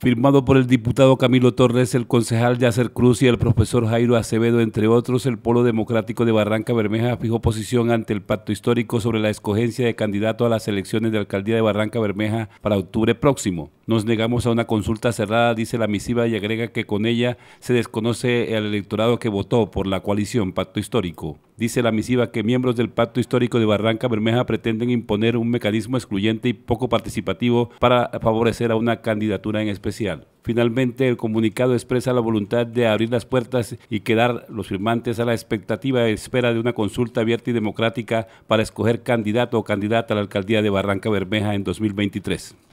firmado por el diputado Camilo Torres, el concejal Yacer Cruz y el profesor Jairo Acevedo, entre otros, el Polo Democrático de Barranca Bermeja fijó posición ante el pacto histórico sobre la escogencia de candidato a las elecciones de alcaldía de Barranca Bermeja para octubre próximo. Nos negamos a una consulta cerrada, dice la misiva y agrega que con ella se desconoce el electorado que votó por la coalición Pacto Histórico. Dice la misiva que miembros del Pacto Histórico de Barranca Bermeja pretenden imponer un mecanismo excluyente y poco participativo para favorecer a una candidatura en especial. Finalmente, el comunicado expresa la voluntad de abrir las puertas y quedar los firmantes a la expectativa y espera de una consulta abierta y democrática para escoger candidato o candidata a la alcaldía de Barranca Bermeja en 2023.